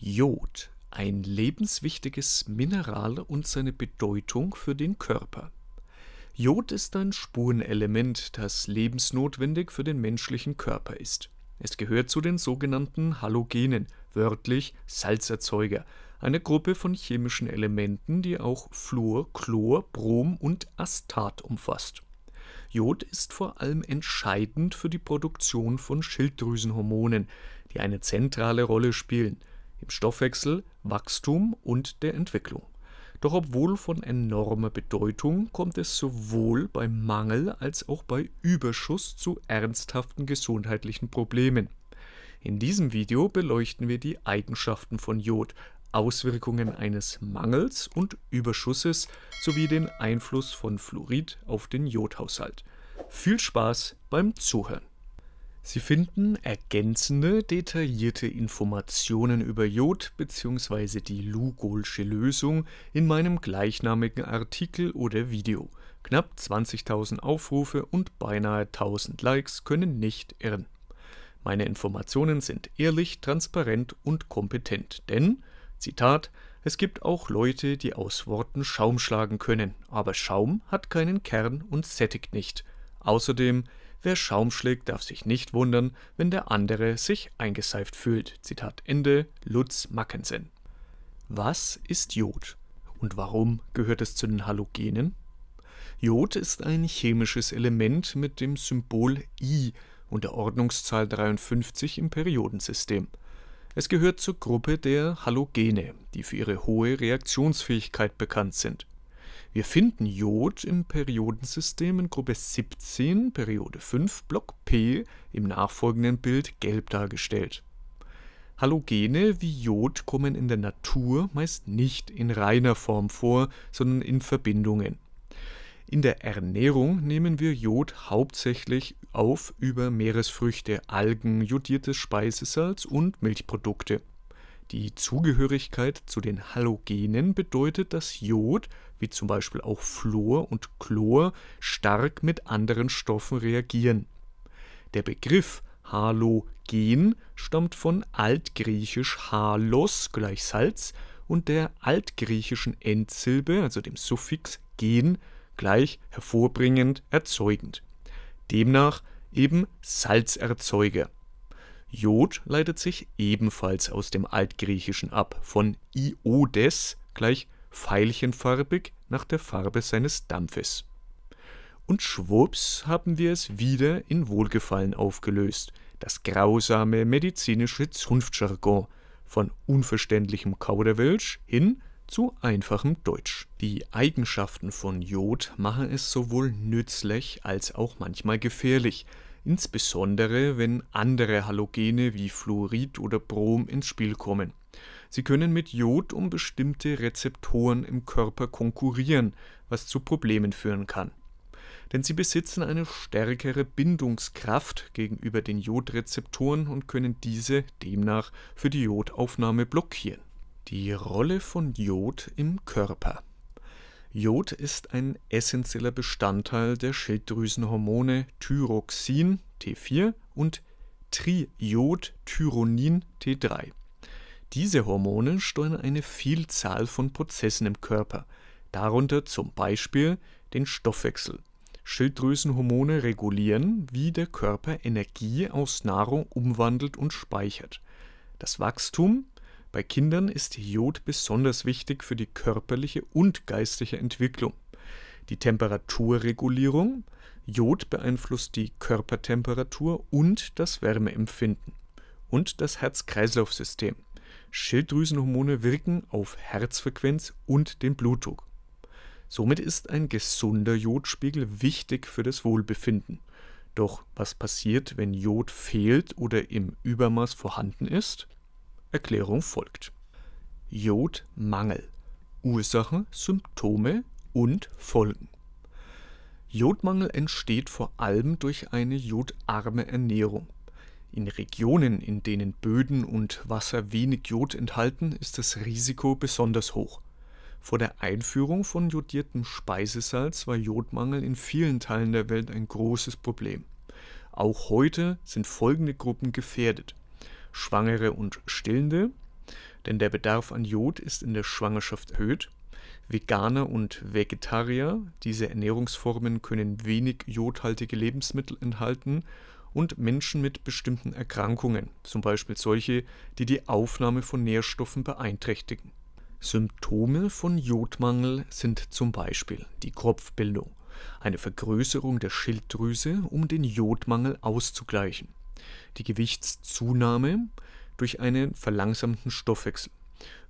Jod, ein lebenswichtiges Mineral und seine Bedeutung für den Körper. Jod ist ein Spurenelement, das lebensnotwendig für den menschlichen Körper ist. Es gehört zu den sogenannten Halogenen, wörtlich Salzerzeuger, eine Gruppe von chemischen Elementen, die auch Fluor, Chlor, Brom und Astat umfasst. Jod ist vor allem entscheidend für die Produktion von Schilddrüsenhormonen, die eine zentrale Rolle spielen – im Stoffwechsel, Wachstum und der Entwicklung. Doch obwohl von enormer Bedeutung, kommt es sowohl bei Mangel als auch bei Überschuss zu ernsthaften gesundheitlichen Problemen. In diesem Video beleuchten wir die Eigenschaften von Jod, Auswirkungen eines Mangels und Überschusses sowie den Einfluss von Fluorid auf den Jodhaushalt. Viel Spaß beim Zuhören! Sie finden ergänzende, detaillierte Informationen über Jod bzw. die Lugolsche Lösung in meinem gleichnamigen Artikel oder Video. Knapp 20.000 Aufrufe und beinahe 1000 Likes können nicht irren. Meine Informationen sind ehrlich, transparent und kompetent, denn, Zitat, es gibt auch Leute, die aus Worten Schaum schlagen können, aber Schaum hat keinen Kern und sättigt nicht. Außerdem Wer Schaum schlägt, darf sich nicht wundern, wenn der andere sich eingeseift fühlt. Zitat Ende, Lutz Mackensen. Was ist Jod? Und warum gehört es zu den Halogenen? Jod ist ein chemisches Element mit dem Symbol I und der Ordnungszahl 53 im Periodensystem. Es gehört zur Gruppe der Halogene, die für ihre hohe Reaktionsfähigkeit bekannt sind. Wir finden Jod im Periodensystem in Gruppe 17, Periode 5, Block P, im nachfolgenden Bild gelb dargestellt. Halogene wie Jod kommen in der Natur meist nicht in reiner Form vor, sondern in Verbindungen. In der Ernährung nehmen wir Jod hauptsächlich auf über Meeresfrüchte, Algen, jodiertes Speisesalz und Milchprodukte. Die Zugehörigkeit zu den Halogenen bedeutet, dass Jod, wie zum Beispiel auch Fluor und Chlor, stark mit anderen Stoffen reagieren. Der Begriff Halogen stammt von altgriechisch halos gleich Salz und der altgriechischen Endsilbe, also dem Suffix gen, gleich hervorbringend, erzeugend. Demnach eben Salzerzeuger. Jod leitet sich ebenfalls aus dem Altgriechischen ab, von iodes gleich veilchenfarbig nach der Farbe seines Dampfes. Und schwupps haben wir es wieder in Wohlgefallen aufgelöst, das grausame medizinische Zunftjargon, von unverständlichem Kauderwelsch hin zu einfachem Deutsch. Die Eigenschaften von Jod machen es sowohl nützlich als auch manchmal gefährlich, insbesondere wenn andere Halogene wie Fluorid oder Brom ins Spiel kommen. Sie können mit Jod um bestimmte Rezeptoren im Körper konkurrieren, was zu Problemen führen kann. Denn sie besitzen eine stärkere Bindungskraft gegenüber den Jodrezeptoren und können diese demnach für die Jodaufnahme blockieren. Die Rolle von Jod im Körper Jod ist ein essentieller Bestandteil der Schilddrüsenhormone Thyroxin T4 und Triodtyronin T3. Diese Hormone steuern eine Vielzahl von Prozessen im Körper, darunter zum Beispiel den Stoffwechsel. Schilddrüsenhormone regulieren, wie der Körper Energie aus Nahrung umwandelt und speichert. Das Wachstum, bei Kindern ist Jod besonders wichtig für die körperliche und geistige Entwicklung. Die Temperaturregulierung Jod beeinflusst die Körpertemperatur und das Wärmeempfinden und das Herz-Kreislauf-System. Schilddrüsenhormone wirken auf Herzfrequenz und den Blutdruck. Somit ist ein gesunder Jodspiegel wichtig für das Wohlbefinden. Doch was passiert, wenn Jod fehlt oder im Übermaß vorhanden ist? Erklärung folgt. Jodmangel. Ursachen, Symptome und Folgen. Jodmangel entsteht vor allem durch eine jodarme Ernährung. In Regionen, in denen Böden und Wasser wenig Jod enthalten, ist das Risiko besonders hoch. Vor der Einführung von jodiertem Speisesalz war Jodmangel in vielen Teilen der Welt ein großes Problem. Auch heute sind folgende Gruppen gefährdet. Schwangere und Stillende, denn der Bedarf an Jod ist in der Schwangerschaft erhöht. Veganer und Vegetarier, diese Ernährungsformen können wenig jodhaltige Lebensmittel enthalten und Menschen mit bestimmten Erkrankungen, zum Beispiel solche, die die Aufnahme von Nährstoffen beeinträchtigen. Symptome von Jodmangel sind zum Beispiel die Kropfbildung, eine Vergrößerung der Schilddrüse, um den Jodmangel auszugleichen die Gewichtszunahme durch einen verlangsamten Stoffwechsel,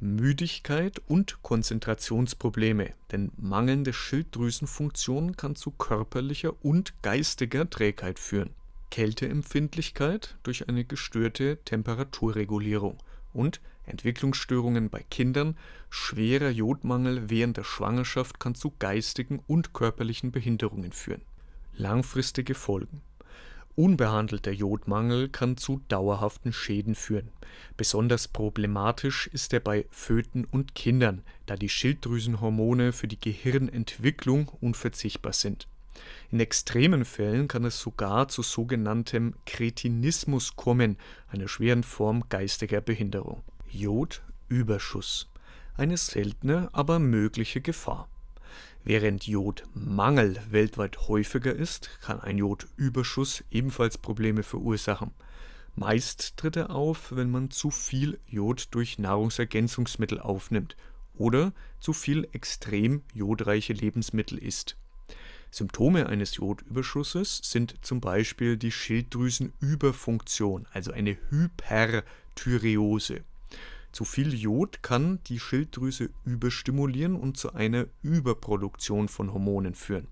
Müdigkeit und Konzentrationsprobleme, denn mangelnde Schilddrüsenfunktion kann zu körperlicher und geistiger Trägheit führen, Kälteempfindlichkeit durch eine gestörte Temperaturregulierung und Entwicklungsstörungen bei Kindern, schwerer Jodmangel während der Schwangerschaft kann zu geistigen und körperlichen Behinderungen führen. Langfristige Folgen Unbehandelter Jodmangel kann zu dauerhaften Schäden führen. Besonders problematisch ist er bei Föten und Kindern, da die Schilddrüsenhormone für die Gehirnentwicklung unverzichtbar sind. In extremen Fällen kann es sogar zu sogenanntem Kretinismus kommen, einer schweren Form geistiger Behinderung. Jodüberschuss. Eine seltene, aber mögliche Gefahr. Während Jodmangel weltweit häufiger ist, kann ein Jodüberschuss ebenfalls Probleme verursachen. Meist tritt er auf, wenn man zu viel Jod durch Nahrungsergänzungsmittel aufnimmt oder zu viel extrem jodreiche Lebensmittel isst. Symptome eines Jodüberschusses sind zum Beispiel die Schilddrüsenüberfunktion, also eine Hyperthyreose. Zu viel Jod kann die Schilddrüse überstimulieren und zu einer Überproduktion von Hormonen führen.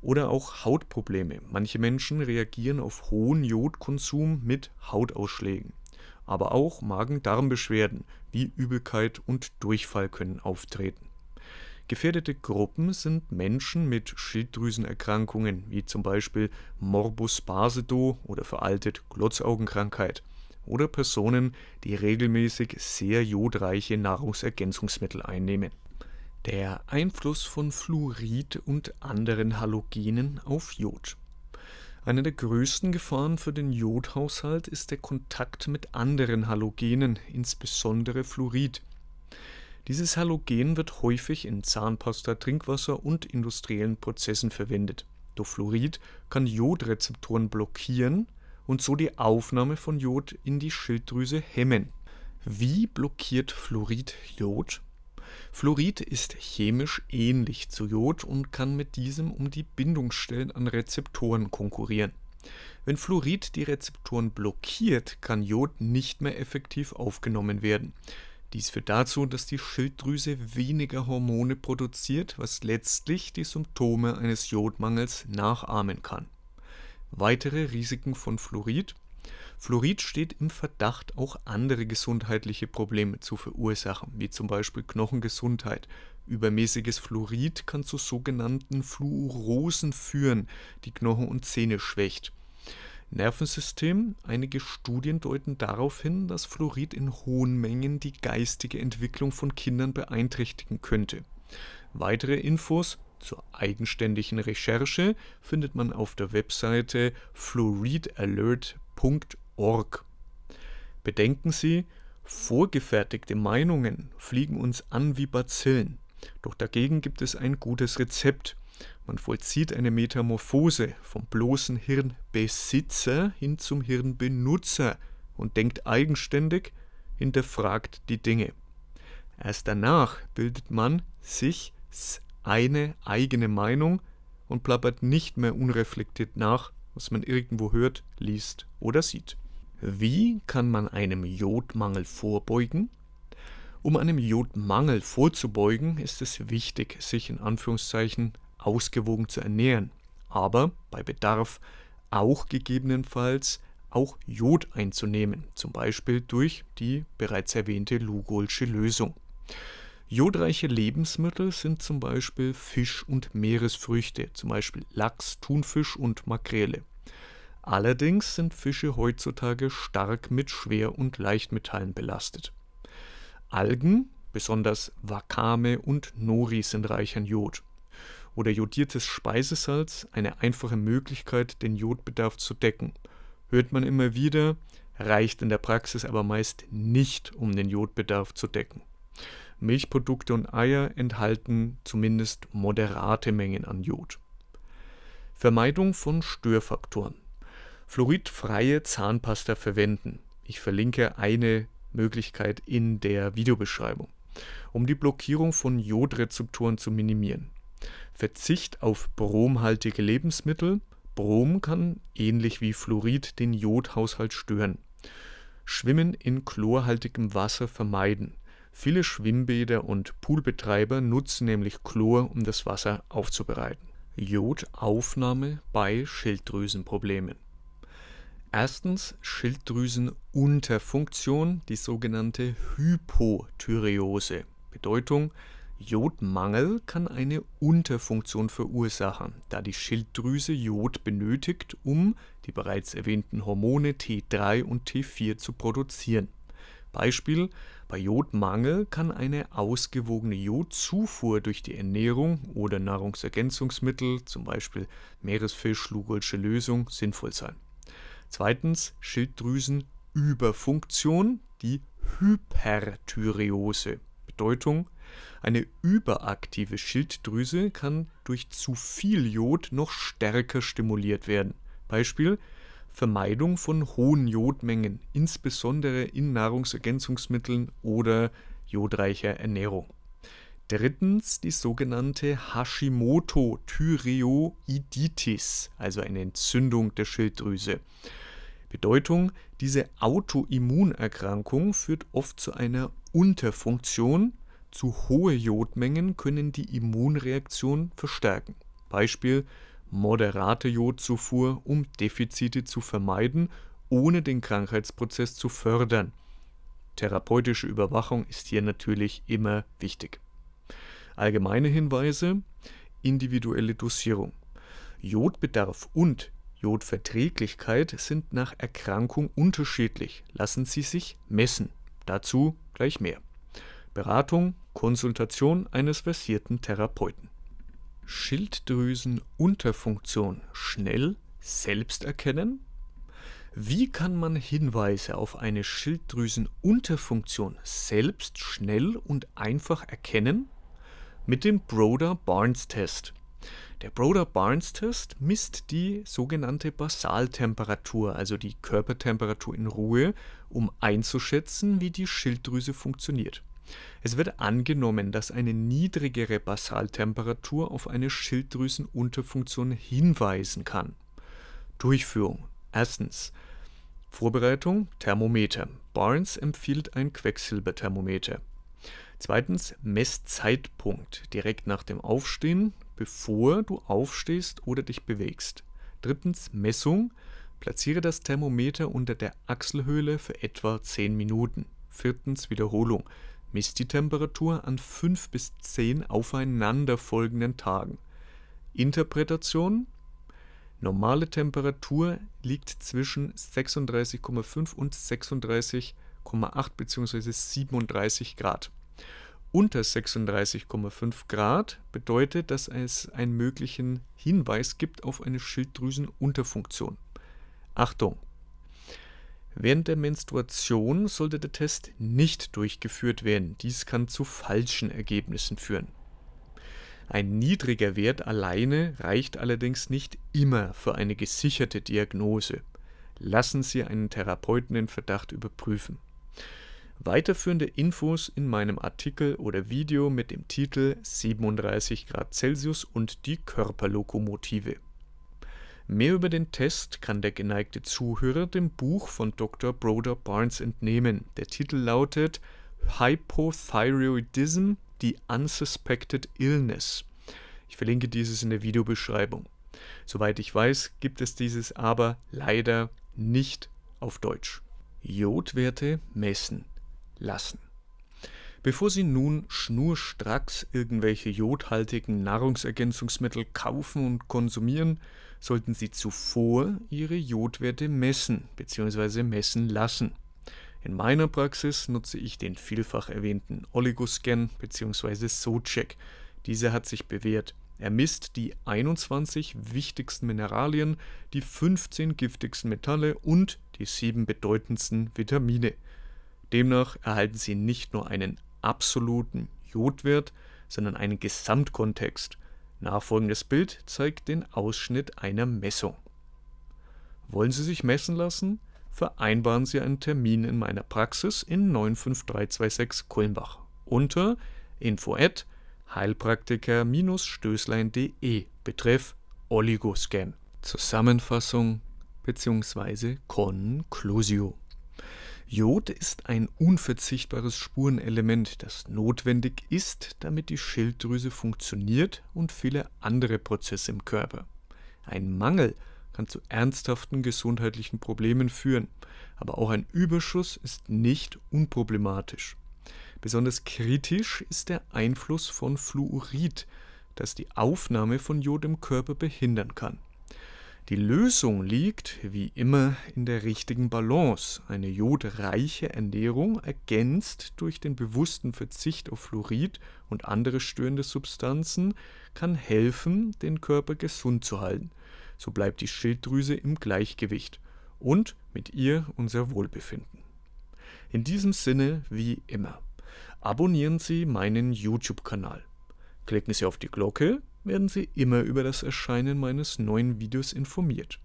Oder auch Hautprobleme. Manche Menschen reagieren auf hohen Jodkonsum mit Hautausschlägen. Aber auch Magen-Darm-Beschwerden wie Übelkeit und Durchfall können auftreten. Gefährdete Gruppen sind Menschen mit Schilddrüsenerkrankungen wie zum Beispiel Morbus Basedow oder veraltet Glotzaugenkrankheit oder Personen, die regelmäßig sehr jodreiche Nahrungsergänzungsmittel einnehmen. Der Einfluss von Fluorid und anderen Halogenen auf Jod. Eine der größten Gefahren für den Jodhaushalt ist der Kontakt mit anderen Halogenen, insbesondere Fluorid. Dieses Halogen wird häufig in Zahnpasta, Trinkwasser und industriellen Prozessen verwendet. Doch Fluorid kann Jodrezeptoren blockieren und so die Aufnahme von Jod in die Schilddrüse hemmen. Wie blockiert Fluorid Jod? Fluorid ist chemisch ähnlich zu Jod und kann mit diesem um die Bindungsstellen an Rezeptoren konkurrieren. Wenn Fluorid die Rezeptoren blockiert, kann Jod nicht mehr effektiv aufgenommen werden. Dies führt dazu, dass die Schilddrüse weniger Hormone produziert, was letztlich die Symptome eines Jodmangels nachahmen kann. Weitere Risiken von Fluorid. Fluorid steht im Verdacht, auch andere gesundheitliche Probleme zu verursachen, wie zum Beispiel Knochengesundheit. Übermäßiges Fluorid kann zu sogenannten Fluorosen führen, die Knochen und Zähne schwächt. Nervensystem. Einige Studien deuten darauf hin, dass Fluorid in hohen Mengen die geistige Entwicklung von Kindern beeinträchtigen könnte. Weitere Infos zur eigenständigen Recherche findet man auf der Webseite fluoridalert.org. Bedenken Sie, vorgefertigte Meinungen fliegen uns an wie Bazillen. Doch dagegen gibt es ein gutes Rezept. Man vollzieht eine Metamorphose vom bloßen Hirnbesitzer hin zum Hirnbenutzer und denkt eigenständig, hinterfragt die Dinge. Erst danach bildet man sich eine eigene Meinung und plappert nicht mehr unreflektiert nach, was man irgendwo hört, liest oder sieht. Wie kann man einem Jodmangel vorbeugen? Um einem Jodmangel vorzubeugen, ist es wichtig, sich in Anführungszeichen ausgewogen zu ernähren, aber bei Bedarf auch gegebenenfalls auch Jod einzunehmen, zum Beispiel durch die bereits erwähnte Lugolsche Lösung. Jodreiche Lebensmittel sind zum Beispiel Fisch und Meeresfrüchte, zum Beispiel Lachs, Thunfisch und Makrele. Allerdings sind Fische heutzutage stark mit Schwer- und Leichtmetallen belastet. Algen, besonders Wakame und Nori sind reich an Jod. Oder jodiertes Speisesalz, eine einfache Möglichkeit, den Jodbedarf zu decken. Hört man immer wieder, reicht in der Praxis aber meist nicht, um den Jodbedarf zu decken. Milchprodukte und Eier enthalten zumindest moderate Mengen an Jod. Vermeidung von Störfaktoren. Fluoridfreie Zahnpasta verwenden. Ich verlinke eine Möglichkeit in der Videobeschreibung, um die Blockierung von Jodrezeptoren zu minimieren. Verzicht auf bromhaltige Lebensmittel. Brom kann ähnlich wie Fluorid den Jodhaushalt stören. Schwimmen in chlorhaltigem Wasser vermeiden. Viele Schwimmbäder und Poolbetreiber nutzen nämlich Chlor, um das Wasser aufzubereiten. Jodaufnahme bei Schilddrüsenproblemen. Erstens Schilddrüsenunterfunktion, die sogenannte Hypothyreose. Bedeutung, Jodmangel kann eine Unterfunktion verursachen, da die Schilddrüse Jod benötigt, um die bereits erwähnten Hormone T3 und T4 zu produzieren. Beispiel: Bei Jodmangel kann eine ausgewogene Jodzufuhr durch die Ernährung oder Nahrungsergänzungsmittel zum Beispiel Meeresfisch, Lugolsche Lösung) sinnvoll sein. Zweitens: Schilddrüsenüberfunktion, die Hyperthyreose Bedeutung: Eine überaktive Schilddrüse kann durch zu viel Jod noch stärker stimuliert werden (Beispiel Vermeidung von hohen Jodmengen, insbesondere in Nahrungsergänzungsmitteln oder jodreicher Ernährung. Drittens die sogenannte Hashimoto-Thyreoiditis, also eine Entzündung der Schilddrüse. Bedeutung, diese Autoimmunerkrankung führt oft zu einer Unterfunktion. Zu hohe Jodmengen können die Immunreaktion verstärken. Beispiel moderate Jodzufuhr, um Defizite zu vermeiden, ohne den Krankheitsprozess zu fördern. Therapeutische Überwachung ist hier natürlich immer wichtig. Allgemeine Hinweise, individuelle Dosierung. Jodbedarf und Jodverträglichkeit sind nach Erkrankung unterschiedlich, lassen sie sich messen. Dazu gleich mehr. Beratung, Konsultation eines versierten Therapeuten. Schilddrüsenunterfunktion schnell selbst erkennen? Wie kann man Hinweise auf eine Schilddrüsenunterfunktion selbst schnell und einfach erkennen? Mit dem Broder-Barnes-Test. Der Broder-Barnes-Test misst die sogenannte Basaltemperatur, also die Körpertemperatur in Ruhe, um einzuschätzen, wie die Schilddrüse funktioniert. Es wird angenommen, dass eine niedrigere Basaltemperatur auf eine Schilddrüsenunterfunktion hinweisen kann. Durchführung. Erstens. Vorbereitung Thermometer. Barnes empfiehlt ein Quecksilberthermometer. Zweitens Messzeitpunkt direkt nach dem Aufstehen, bevor du aufstehst oder dich bewegst. Drittens Messung. Platziere das Thermometer unter der Achselhöhle für etwa 10 Minuten. Viertens Wiederholung misst die Temperatur an fünf bis zehn aufeinanderfolgenden Tagen. Interpretation Normale Temperatur liegt zwischen 36,5 und 36,8 bzw. 37 Grad. Unter 36,5 Grad bedeutet, dass es einen möglichen Hinweis gibt auf eine Schilddrüsenunterfunktion. Achtung! Während der Menstruation sollte der Test nicht durchgeführt werden. Dies kann zu falschen Ergebnissen führen. Ein niedriger Wert alleine reicht allerdings nicht immer für eine gesicherte Diagnose. Lassen Sie einen Therapeuten den Verdacht überprüfen. Weiterführende Infos in meinem Artikel oder Video mit dem Titel 37 Grad Celsius und die Körperlokomotive. Mehr über den Test kann der geneigte Zuhörer dem Buch von Dr. Broder Barnes entnehmen. Der Titel lautet Hypothyroidism, the Unsuspected Illness. Ich verlinke dieses in der Videobeschreibung. Soweit ich weiß, gibt es dieses aber leider nicht auf Deutsch. Jodwerte messen lassen. Bevor Sie nun schnurstracks irgendwelche jodhaltigen Nahrungsergänzungsmittel kaufen und konsumieren, sollten Sie zuvor Ihre Jodwerte messen bzw. messen lassen. In meiner Praxis nutze ich den vielfach erwähnten Oligoscan bzw. SoCheck. Dieser hat sich bewährt. Er misst die 21 wichtigsten Mineralien, die 15 giftigsten Metalle und die 7 bedeutendsten Vitamine. Demnach erhalten Sie nicht nur einen absoluten Jodwert, sondern einen Gesamtkontext – Nachfolgendes Bild zeigt den Ausschnitt einer Messung. Wollen Sie sich messen lassen? Vereinbaren Sie einen Termin in meiner Praxis in 95326 Kulmbach unter info@ at heilpraktiker-stößlein.de betreff Oligoscan. Zusammenfassung bzw. Conclusio. Jod ist ein unverzichtbares Spurenelement, das notwendig ist, damit die Schilddrüse funktioniert und viele andere Prozesse im Körper. Ein Mangel kann zu ernsthaften gesundheitlichen Problemen führen, aber auch ein Überschuss ist nicht unproblematisch. Besonders kritisch ist der Einfluss von Fluorid, das die Aufnahme von Jod im Körper behindern kann. Die Lösung liegt, wie immer, in der richtigen Balance. Eine jodreiche Ernährung ergänzt durch den bewussten Verzicht auf Fluorid und andere störende Substanzen kann helfen, den Körper gesund zu halten. So bleibt die Schilddrüse im Gleichgewicht und mit ihr unser Wohlbefinden. In diesem Sinne, wie immer, abonnieren Sie meinen YouTube-Kanal. Klicken Sie auf die Glocke werden Sie immer über das Erscheinen meines neuen Videos informiert.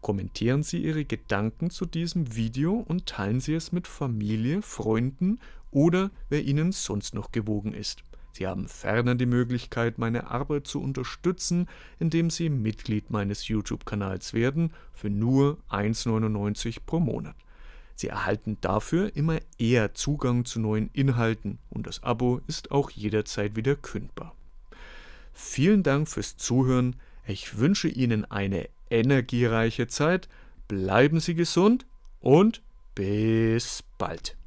Kommentieren Sie Ihre Gedanken zu diesem Video und teilen Sie es mit Familie, Freunden oder wer Ihnen sonst noch gewogen ist. Sie haben ferner die Möglichkeit, meine Arbeit zu unterstützen, indem Sie Mitglied meines YouTube-Kanals werden für nur 1,99 pro Monat. Sie erhalten dafür immer eher Zugang zu neuen Inhalten und das Abo ist auch jederzeit wieder kündbar. Vielen Dank fürs Zuhören. Ich wünsche Ihnen eine energiereiche Zeit. Bleiben Sie gesund und bis bald.